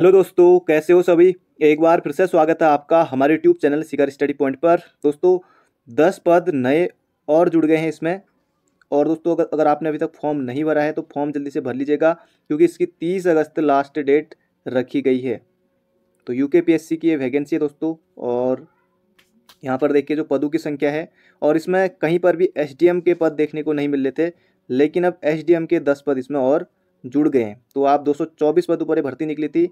hello दोस्तों कैसे हो सभी एक बार फिर से स्वागत है आपका हमारे YouTube channel Shikhar study point पर दोस्तों दस पद नए और जुड़ गए हैं इसमें और दोस्तों अगर अगर आपने अभी तक फॉर्म नहीं भरा है तो फॉर्म जल्दी से भर लीजिएगा क्योंकि इसकी तीस अगस्त लास्ट डेट रखी गई है तो यू की ये वैकेंसी है दोस्तों और यहाँ पर देखिए जो पदों की संख्या है और इसमें कहीं पर भी एस के पद देखने को नहीं मिल रहे थे लेकिन अब एस के दस पद इसमें और जुड़ गए हैं तो आप 224 पदों पर भर्ती निकली थी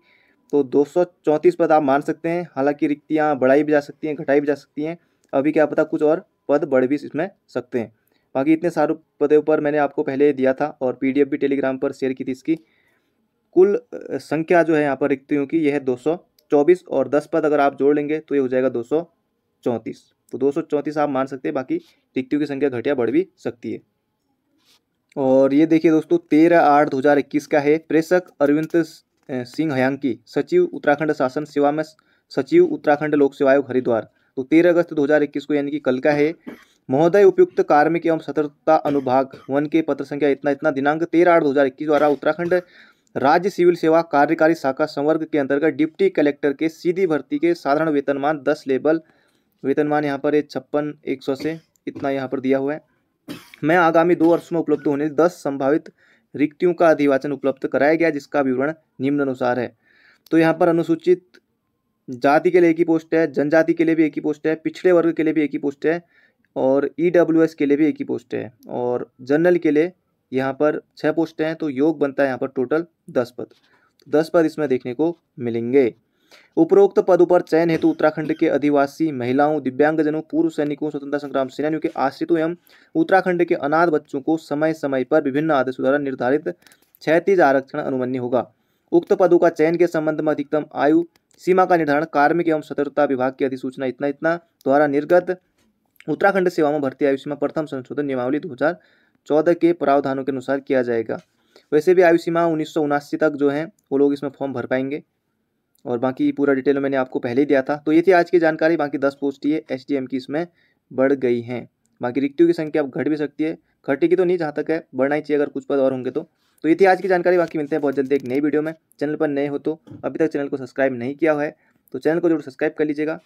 तो 234 पद आप मान सकते हैं हालांकि रिक्तियाँ बढ़ाई भी जा सकती हैं घटाई भी जा सकती हैं अभी क्या पता कुछ और पद बढ़ भी इसमें सकते हैं बाकी इतने सारे पदों पर मैंने आपको पहले दिया था और पी भी टेलीग्राम पर शेयर की थी इसकी कुल संख्या जो है यहाँ पर रिक्तियों की यह है दो और दस पद अगर आप जोड़ लेंगे तो ये हो जाएगा दो तो दो आप मान सकते हैं बाकी रिक्तियों की संख्या घटिया बढ़ भी सकती है और ये देखिए दोस्तों तेरह आठ दो हजार इक्कीस का है प्रेषक अरविंद सिंह हयांकी सचिव उत्तराखंड शासन सेवा में सचिव उत्तराखंड लोक सेवा आयोग हरिद्वार तो तेरह अगस्त 2021 को यानी कि कल का है महोदय उपयुक्त कार्मिक एवं सतर्कता अनुभाग वन के पत्र संख्या इतना इतना दिनांक तेरह आठ दो हजार इक्कीस द्वारा उत्तराखंड राज्य सिविल सेवा कार्यकारी शाखा संवर्ग के अंतर्गत डिप्टी कलेक्टर के सीधी भर्ती के साधारण वेतनमान दस लेबल वेतनमान यहाँ पर छप्पन एक सौ से इतना यहाँ पर दिया हुआ है में आगामी दो वर्ष में उपलब्ध होने दस संभावित रिक्तियों का अधिवाचन उपलब्ध कराया गया जिसका विवरण निम्न अनुसार है तो यहाँ पर अनुसूचित जाति के लिए एक ही पोस्ट है जनजाति के लिए भी एक ही पोस्ट है पिछड़े वर्ग के लिए भी एक ही पोस्ट है और ई e के लिए भी एक ही पोस्ट है और जनरल के लिए यहाँ पर छः पोस्ट हैं तो योग बनता है यहाँ पर टोटल दस पद दस पद इसमें देखने को मिलेंगे उपरोक्त पदों पर चयन हेतु उत्तराखंड के अधिवासी महिलाओं दिव्यांगजनों पूर्व सैनिकों स्वतंत्रता संग्राम सेनानियों के आश्रितों एवं उत्तराखंड के अनाथ बच्चों को समय समय पर विभिन्न आदेशों द्वारा निर्धारित क्षैतिज आरक्षण अनुमन्य होगा उक्त पदों का चयन के संबंध में अधिकतम आयु सीमा का निर्धारण कार्मिक एवं स्वतंत्रता विभाग की अधिसूचना इतना इतना द्वारा निर्गत उत्तराखंड सेवा में भर्ती आयु सीमा प्रथम संशोधन नियमावली दो हजार चौदह के प्रावधानों के अनुसार किया जाएगा वैसे भी आयु सीमा उन्नीस तक जो है वो लोग इसमें फॉर्म भर पाएंगे और बाकी पूरा डिटेल मैंने आपको पहले ही दिया था तो ये थी आज की जानकारी बाकी दस पोस्ट ये एच की इसमें बढ़ गई हैं बाकी रिक्तियों की संख्या अब घट भी सकती है घटेगी तो नहीं जहाँ तक है बढ़ना ही चाहिए अगर कुछ पद और होंगे तो तो ये थी आज की जानकारी बाकी मिलते हैं बहुत जल्दी एक नई वीडियो में चैनल पर नए हो तो अभी तक चैनल को सब्सक्राइब नहीं किया हुआ है तो चैनल को जरूर सब्सक्राइब कर लीजिएगा